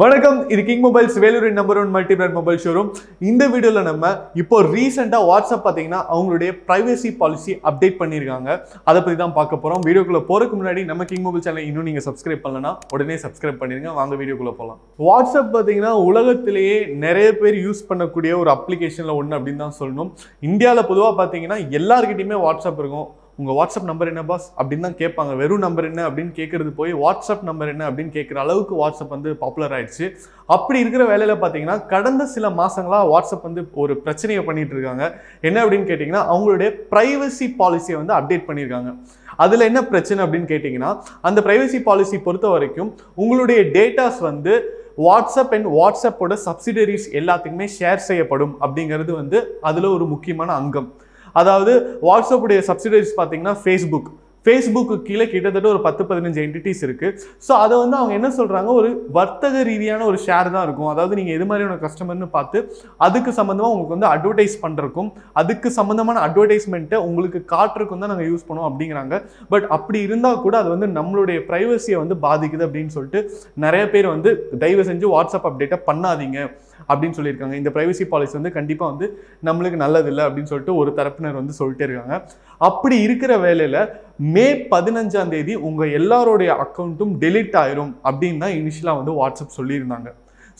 வணக்கம் இது King Mobiles வேலூரின் number one multi brand mobile showroom இந்த வீடியோவில் நம்ம இப்போ ரீசெண்டாக வாட்ஸ்அப் பார்த்தீங்கன்னா அவங்களுடைய ப்ரைவசி பாலிசி அப்டேட் பண்ணியிருக்காங்க அதை பற்றி தான் பார்க்க போகிறோம் வீடியோக்குள்ளே போகிறதுக்கு முன்னாடி நம்ம கிங் மொபைல் சேனல் இன்னும் நீங்கள் சப்ஸ்கிரைப் பண்ணலன்னா உடனே சப்ஸ்கிரைப் பண்ணிடுங்க வாங்க வீடியோக்குள்ளே போகலாம் வாட்ஸ்அப் பார்த்தீங்கன்னா உலகத்திலேயே நிறைய பேர் யூஸ் பண்ணக்கூடிய ஒரு அப்ளிகேஷனில் ஒன்று அப்படின்னு தான் சொல்லணும் இந்தியாவில் பொதுவாக பார்த்தீங்கன்னா எல்லாருக்கிட்டையுமே வாட்ஸ்அப் இருக்கும் உங்கள் வாட்ஸ்அப் நம்பர் என்ன பாஸ் அப்படின்னு தான் கேட்பாங்க வெறும் நம்பர் என்ன அப்படின்னு கேட்குறது போய் வாட்ஸ்அப் நம்பர் என்ன அப்படின்னு கேட்குற அளவுக்கு வாட்ஸ்அப் வந்து பாப்புலர் ஆயிடுச்சு அப்படி இருக்கிற வேலையில் பார்த்தீங்கன்னா கடந்த சில மாதங்களாக வாட்ஸ்அப் வந்து ஒரு பிரச்சனையை பண்ணிட்டு இருக்காங்க என்ன அப்படின்னு கேட்டிங்கன்னா அவங்களுடைய ப்ரைவசி பாலிசியை வந்து அப்டேட் பண்ணியிருக்காங்க அதில் என்ன பிரச்சனை அப்படின்னு கேட்டிங்கன்னா அந்த ப்ரைவசி பாலிசி பொறுத்த வரைக்கும் உங்களுடைய டேட்டாஸ் வந்து வாட்ஸ்அப் அண்ட் வாட்ஸ்அப்போட சப்சிடரிஸ் எல்லாத்துக்குமே ஷேர் செய்யப்படும் அப்படிங்கிறது வந்து அதில் ஒரு முக்கியமான அங்கம் அதாவது வாட்ஸ்அப்புடைய சப்சிடரிஸ் பார்த்தீங்கன்னா ஃபேஸ்புக் ஃபேஸ்புக்கு கீழே கிட்டத்தட்ட ஒரு பத்து பதினஞ்சு என்டிட்டிஸ் இருக்குது ஸோ அதை வந்து அவங்க என்ன சொல்கிறாங்க ஒரு வர்த்தக ரீதியான ஒரு ஷேர் தான் இருக்கும் அதாவது நீங்கள் எது மாதிரியான கஸ்டமர்னு பார்த்து அதுக்கு சம்மந்தமாக உங்களுக்கு வந்து அட்வர்டைஸ் பண்ணுறக்கும் அதுக்கு சம்மந்தமான அட்வர்டைஸ்மெண்ட்டை உங்களுக்கு காட்டுறக்கும் தான் நாங்கள் யூஸ் பண்ணுவோம் அப்படிங்கிறாங்க பட் அப்படி இருந்தால் கூட அது வந்து நம்மளுடைய ப்ரைவசியை வந்து பாதிக்குது அப்படின்னு சொல்லிட்டு நிறைய பேர் வந்து தயவு செஞ்சு வாட்ஸ்அப் அப்டேட்டை பண்ணாதீங்க அப்படின்னு சொல்லியிருக்காங்க இந்த ப்ரைவசி பாலிசி வந்து கண்டிப்பாக வந்து நம்மளுக்கு நல்லதில்லை அப்படின்னு சொல்லிட்டு ஒரு தரப்பினர் வந்து சொல்லிட்டே இருக்காங்க அப்படி இருக்கிற வேலையில் மே பதினஞ்சாம் தேதி உங்கள் எல்லாருடைய அக்கௌண்ட்டும் டெலிட் ஆயிரும் அப்படின்னு தான் இனிஷியலாக வந்து வாட்ஸ்அப் சொல்லியிருந்தாங்க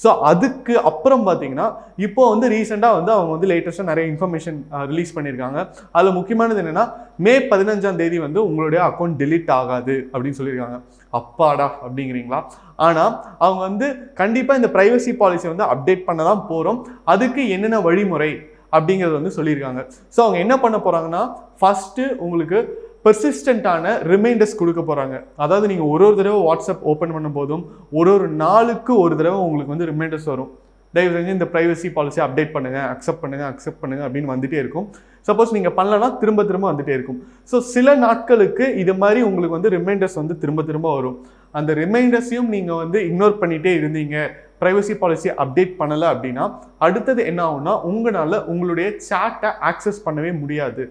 ஸோ அதுக்கு அப்புறம் பார்த்தீங்கன்னா இப்போ வந்து ரீசெண்டாக வந்து அவங்க வந்து லேட்டஸ்ட்டாக நிறைய இன்ஃபர்மேஷன் ரிலீஸ் பண்ணியிருக்காங்க அதில் முக்கியமானது என்னென்னா மே பதினஞ்சாம் தேதி வந்து உங்களுடைய அக்கௌண்ட் டெலிட் ஆகாது அப்படின்னு சொல்லியிருக்காங்க அப்பாடா அப்படிங்கிறீங்களா ஆனால் அவங்க வந்து கண்டிப்பாக இந்த ப்ரைவசி பாலிசி வந்து அப்டேட் பண்ண தான் போகிறோம் அதுக்கு என்னென்ன வழிமுறை அப்படிங்கிறது வந்து சொல்லியிருக்காங்க ஸோ அவங்க என்ன பண்ண போகிறாங்கன்னா ஃபஸ்ட்டு உங்களுக்கு பெர்சிஸ்டண்ட்டான ரிமைண்டர்ஸ் கொடுக்க போகிறாங்க அதாவது நீங்கள் ஒரு ஒரு தடவை வாட்ஸ்அப் ஓப்பன் பண்ணும் போதும் ஒரு ஒரு நாளுக்கு ஒரு தடவை உங்களுக்கு வந்து ரிமைண்டர்ஸ் வரும் தயவு செஞ்சு இந்த ப்ரைவசி பாலிசி அப்டேட் பண்ணுங்கள் அக்செப்ட் பண்ணுங்கள் அக்செப்ட் பண்ணுங்கள் அப்படின்னு வந்துகிட்டே இருக்கும் சப்போஸ் நீங்கள் பண்ணலன்னா திரும்ப திரும்ப வந்துகிட்டே இருக்கும் ஸோ சில நாட்களுக்கு இது மாதிரி உங்களுக்கு வந்து ரிமைண்டர்ஸ் வந்து திரும்ப திரும்ப வரும் அந்த ரிமைண்டர்ஸையும் நீங்கள் வந்து இக்னோர் பண்ணிகிட்டே இருந்தீங்க ப்ரைவசி பாலிசி அப்டேட் பண்ணலை அப்படின்னா அடுத்தது என்ன ஆகும்னா உங்களால் உங்களுடைய சேட்டை ஆக்சஸ் பண்ணவே முடியாது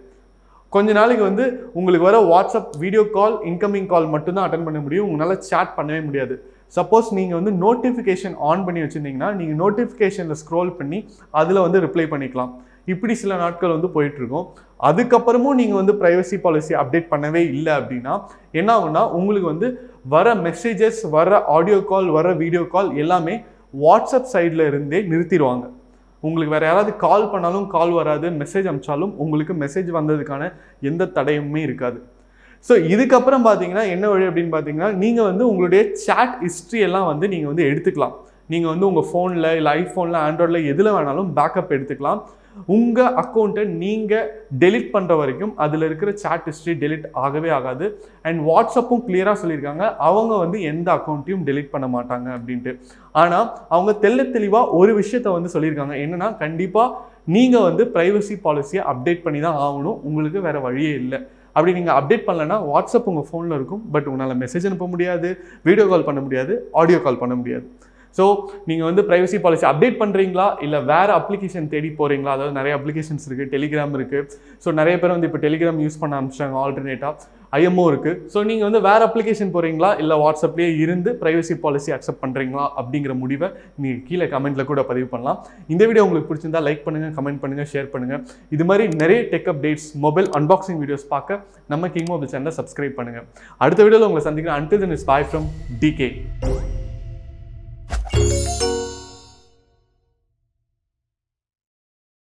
கொஞ்ச நாளைக்கு வந்து உங்களுக்கு வர WhatsApp video call incoming call மட்டும்தான் அட்டன் பண்ண முடியும் உங்களால் சேட் பண்ணவே முடியாது சப்போஸ் நீங்கள் வந்து நோட்டிஃபிகேஷன் ஆன் பண்ணி வச்சுருந்தீங்கன்னா நீங்கள் நோட்டிஃபிகேஷனில் ஸ்க்ரோல் பண்ணி அதில் வந்து ரிப்ளை பண்ணிக்கலாம் இப்படி சில நாட்கள் வந்து போயிட்டுருக்கோம் அதுக்கப்புறமும் நீங்கள் வந்து ப்ரைவசி பாலிசி அப்டேட் பண்ணவே இல்லை அப்படின்னா என்ன ஆகுனா உங்களுக்கு வந்து வர மெசேஜஸ் வர ஆடியோ கால் வர வீடியோ கால் எல்லாமே வாட்ஸ்அப் சைடில் இருந்தே நிறுத்திடுவாங்க உங்களுக்கு வேறு யாராவது கால் பண்ணாலும் கால் வராது மெசேஜ் அமிச்சாலும் உங்களுக்கு மெசேஜ் வந்ததுக்கான எந்த தடையுமே இருக்காது ஸோ இதுக்கப்புறம் பார்த்தீங்கன்னா என்ன வழி அப்படின்னு பார்த்தீங்கன்னா நீங்கள் வந்து உங்களுடைய சேட் ஹிஸ்ட்ரி எல்லாம் வந்து நீங்கள் வந்து எடுத்துக்கலாம் நீங்கள் வந்து உங்கள் ஃபோனில் இல்லை ஐஃபோனில் ஆண்ட்ராய்டில் எதில் வேணாலும் பேக்கப் எடுத்துக்கலாம் உங்கள் அக்கௌண்ட்டை நீங்கள் டெலிட் பண்ணுற வரைக்கும் அதில் இருக்கிற சாட் ஹிஸ்ட்ரி டெலிட் ஆகவே ஆகாது அண்ட் வாட்ஸ்அப்பும் கிளியராக சொல்லியிருக்காங்க அவங்க வந்து எந்த அக்கௌண்ட்டையும் டெலிட் பண்ண மாட்டாங்க அப்படின்ட்டு ஆனால் அவங்க தெல்ல தெளிவாக ஒரு விஷயத்த வந்து சொல்லியிருக்காங்க என்னென்னா கண்டிப்பாக நீங்கள் வந்து ப்ரைவசி பாலிசியை அப்டேட் பண்ணி தான் ஆகணும் உங்களுக்கு வேறு வழியே இல்லை அப்படி நீங்கள் அப்டேட் பண்ணலன்னா வாட்ஸ்அப் உங்கள் ஃபோனில் இருக்கும் பட் உங்களால் மெசேஜ் அனுப்ப முடியாது வீடியோ கால் பண்ண முடியாது ஆடியோ கால் பண்ண முடியாது ஸோ நீங்கள் வந்து ப்ரைவசி பாலிசி அப்டேட் பண்ணுறீங்களா இல்லை வேறு அப்ளிகேஷன் தேடி போகிறீங்களா அதாவது நிறைய அப்ளிகேஷன்ஸ் இருக்குது டெலிகிராம் இருக்குது ஸோ நிறைய பேர் வந்து இப்போ டெலிகிராம் யூஸ் பண்ண ஆரம்பிச்சிட்டாங்க ஆல்டர்னேட்டாக ஐஎம்ஓ இருக்குது ஸோ நீங்கள் வந்து வேறு அப்ளிகேஷன் போகிறீங்களா இல்லை வாட்ஸ்அப்லேயே இருந்து ப்ரைவசி பாலிசி அக்செப்ட் பண்ணுறீங்களா அப்படிங்கிற முடிவை நீங்கள் கீழே கமெண்ட்டில் கூட பதிவு பண்ணலாம் இந்த வீடியோ உங்களுக்கு பிடிச்சிருந்தா லைக் பண்ணுங்கள் கமெண்ட் பண்ணுங்கள் ஷேர் பண்ணுங்கள் இது மாதிரி நிறைய tech updates mobile unboxing videos பார்க்க நம்ம கிங் மொபைல் சேனலை சப்ஸ்கிரைப் பண்ணுங்கள் அடுத்த வீடியோவில் உங்களை சந்திக்கிறேன் until then is bye from decay